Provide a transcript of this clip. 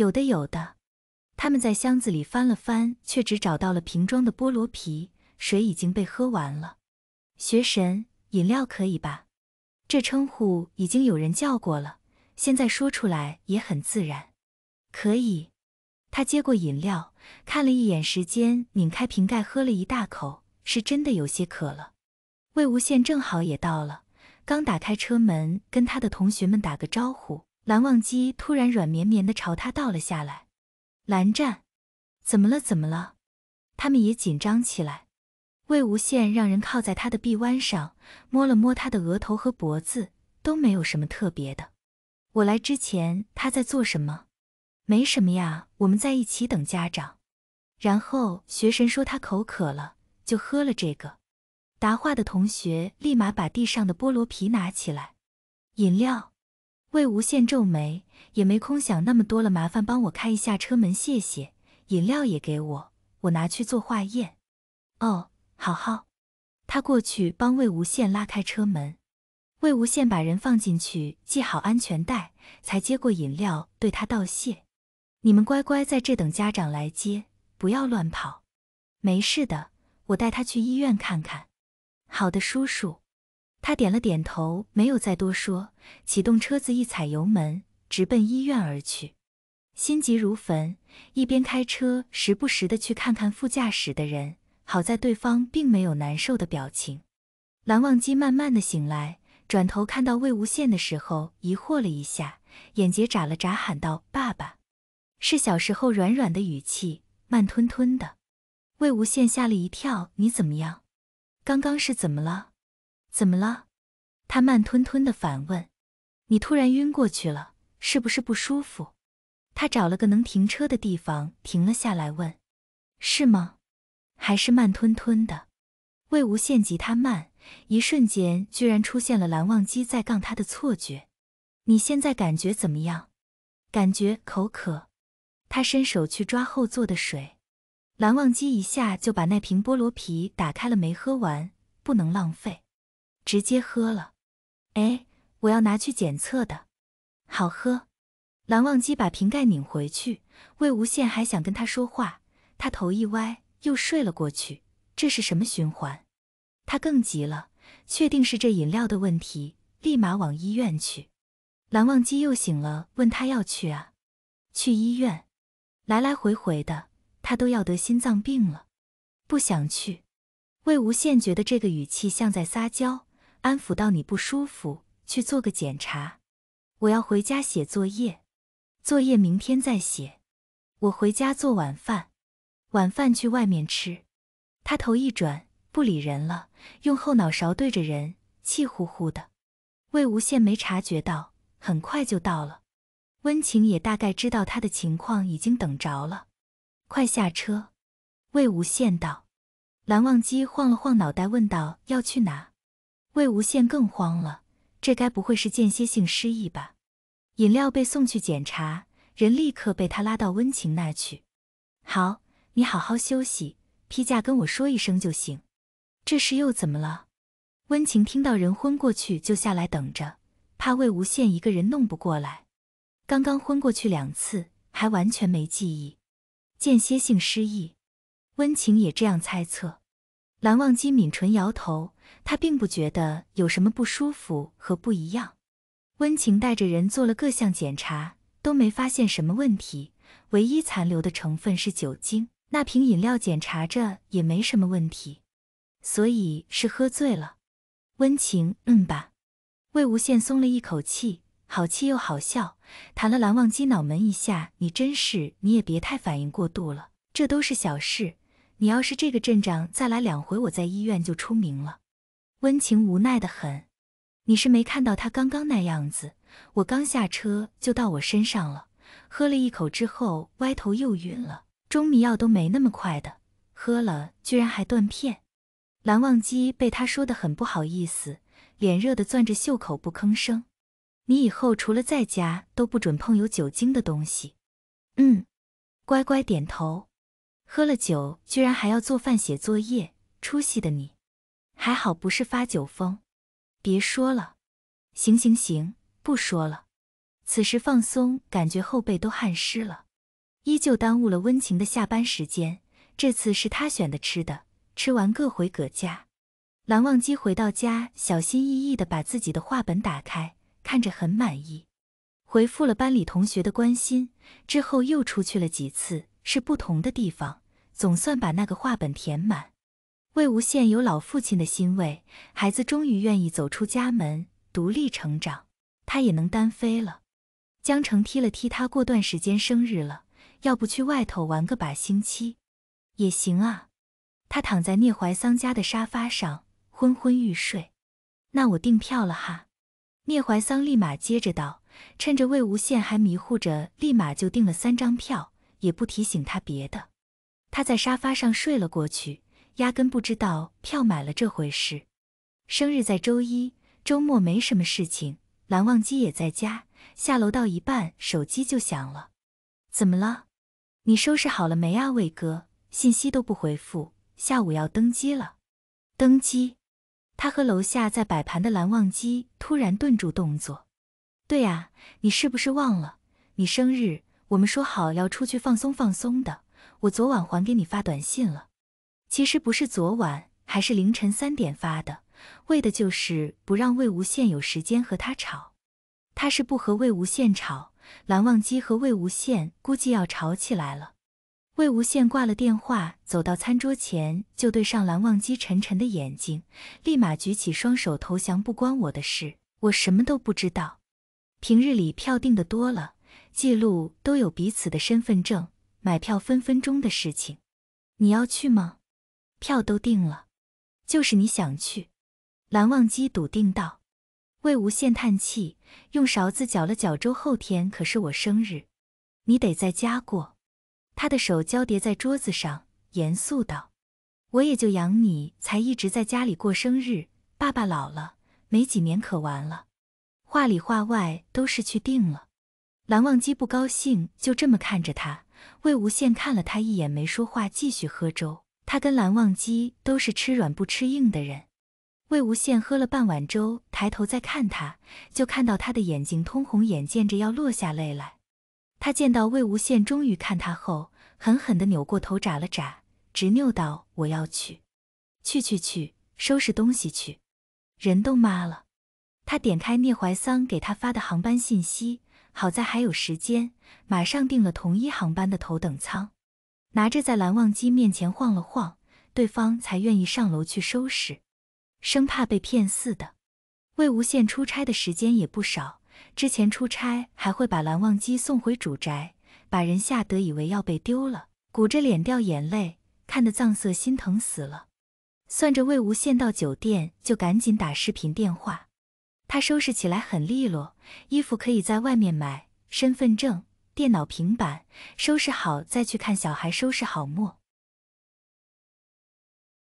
有的有的，他们在箱子里翻了翻，却只找到了瓶装的菠萝皮，水已经被喝完了。学神，饮料可以吧？这称呼已经有人叫过了，现在说出来也很自然。可以。他接过饮料，看了一眼时间，拧开瓶盖，喝了一大口，是真的有些渴了。魏无羡正好也到了，刚打开车门，跟他的同学们打个招呼。蓝忘机突然软绵绵的朝他倒了下来，蓝湛，怎么了？怎么了？他们也紧张起来。魏无羡让人靠在他的臂弯上，摸了摸他的额头和脖子，都没有什么特别的。我来之前他在做什么？没什么呀，我们在一起等家长，然后学神说他口渴了，就喝了这个。答话的同学立马把地上的菠萝皮拿起来，饮料。魏无羡皱眉，也没空想那么多了。麻烦帮我开一下车门，谢谢。饮料也给我，我拿去做化验。哦，好，好。他过去帮魏无羡拉开车门，魏无羡把人放进去，系好安全带，才接过饮料，对他道谢。你们乖乖在这等家长来接，不要乱跑。没事的，我带他去医院看看。好的，叔叔。他点了点头，没有再多说，启动车子一踩油门，直奔医院而去。心急如焚，一边开车，时不时的去看看副驾驶的人。好在对方并没有难受的表情。蓝忘机慢慢的醒来，转头看到魏无羡的时候，疑惑了一下，眼睫眨了眨，喊道：“爸爸。”是小时候软软的语气，慢吞吞的。魏无羡吓了一跳：“你怎么样？刚刚是怎么了？”怎么了？他慢吞吞的反问：“你突然晕过去了，是不是不舒服？”他找了个能停车的地方停了下来，问：“是吗？”还是慢吞吞的。魏无羡急他慢，一瞬间居然出现了蓝忘机在杠他的错觉。你现在感觉怎么样？感觉口渴。他伸手去抓后座的水，蓝忘机一下就把那瓶菠萝啤打开了，没喝完，不能浪费。直接喝了，哎，我要拿去检测的，好喝。蓝忘机把瓶盖拧回去，魏无羡还想跟他说话，他头一歪又睡了过去。这是什么循环？他更急了，确定是这饮料的问题，立马往医院去。蓝忘机又醒了，问他要去啊？去医院？来来回回的，他都要得心脏病了，不想去。魏无羡觉得这个语气像在撒娇。安抚到你不舒服，去做个检查。我要回家写作业，作业明天再写。我回家做晚饭，晚饭去外面吃。他头一转，不理人了，用后脑勺对着人，气呼呼的。魏无羡没察觉到，很快就到了。温情也大概知道他的情况，已经等着了。快下车，魏无羡道。蓝忘机晃了晃脑袋，问道：“要去哪？”魏无羡更慌了，这该不会是间歇性失忆吧？饮料被送去检查，人立刻被他拉到温情那去。好，你好好休息，批假跟我说一声就行。这是又怎么了？温情听到人昏过去就下来等着，怕魏无羡一个人弄不过来。刚刚昏过去两次，还完全没记忆，间歇性失忆。温情也这样猜测。蓝忘机抿唇摇头，他并不觉得有什么不舒服和不一样。温情带着人做了各项检查，都没发现什么问题，唯一残留的成分是酒精。那瓶饮料检查着也没什么问题，所以是喝醉了。温情，嗯吧。魏无羡松了一口气，好气又好笑，弹了蓝忘机脑门一下：“你真是，你也别太反应过度了，这都是小事。”你要是这个阵仗再来两回，我在医院就出名了。温情无奈的很，你是没看到他刚刚那样子，我刚下车就到我身上了，喝了一口之后歪头又晕了，中迷药都没那么快的，喝了居然还断片。蓝忘机被他说的很不好意思，脸热的攥着袖口不吭声。你以后除了在家都不准碰有酒精的东西。嗯，乖乖点头。喝了酒，居然还要做饭、写作业，出息的你！还好不是发酒疯。别说了，行行行，不说了。此时放松，感觉后背都汗湿了，依旧耽误了温情的下班时间。这次是他选的吃的，吃完各回各家。蓝忘机回到家，小心翼翼的把自己的画本打开，看着很满意，回复了班里同学的关心之后，又出去了几次。是不同的地方，总算把那个画本填满。魏无羡有老父亲的欣慰，孩子终于愿意走出家门，独立成长，他也能单飞了。江澄踢了踢他，过段时间生日了，要不去外头玩个把星期，也行啊。他躺在聂怀桑家的沙发上，昏昏欲睡。那我订票了哈。聂怀桑立马接着道，趁着魏无羡还迷糊着，立马就订了三张票。也不提醒他别的，他在沙发上睡了过去，压根不知道票买了这回事。生日在周一，周末没什么事情，蓝忘机也在家。下楼到一半，手机就响了。怎么了？你收拾好了没啊，魏哥？信息都不回复，下午要登机了。登机？他和楼下在摆盘的蓝忘机突然顿住动作。对呀，你是不是忘了你生日？我们说好要出去放松放松的。我昨晚还给你发短信了，其实不是昨晚，还是凌晨三点发的，为的就是不让魏无羡有时间和他吵。他是不和魏无羡吵，蓝忘机和魏无羡估计要吵起来了。魏无羡挂了电话，走到餐桌前，就对上蓝忘机沉沉的眼睛，立马举起双手投降：“不关我的事，我什么都不知道。平日里票订的多了。”记录都有彼此的身份证，买票分分钟的事情。你要去吗？票都订了，就是你想去。蓝忘机笃定道。魏无羡叹气，用勺子搅了搅粥。后天可是我生日，你得在家过。他的手交叠在桌子上，严肃道：“我也就养你，才一直在家里过生日。爸爸老了，没几年可玩了。”话里话外都是去定了。蓝忘机不高兴，就这么看着他。魏无羡看了他一眼，没说话，继续喝粥。他跟蓝忘机都是吃软不吃硬的人。魏无羡喝了半碗粥，抬头再看他，就看到他的眼睛通红，眼见着要落下泪来。他见到魏无羡终于看他后，狠狠地扭过头，眨了眨，执拗道：“我要去，去去去，收拾东西去，人都麻了。”他点开聂怀桑给他发的航班信息。好在还有时间，马上订了同一航班的头等舱，拿着在蓝忘机面前晃了晃，对方才愿意上楼去收拾，生怕被骗似的。魏无羡出差的时间也不少，之前出差还会把蓝忘机送回主宅，把人吓得以为要被丢了，鼓着脸掉眼泪，看得藏色心疼死了。算着魏无羡到酒店，就赶紧打视频电话。他收拾起来很利落，衣服可以在外面买，身份证、电脑、平板，收拾好再去看小孩，收拾好墨。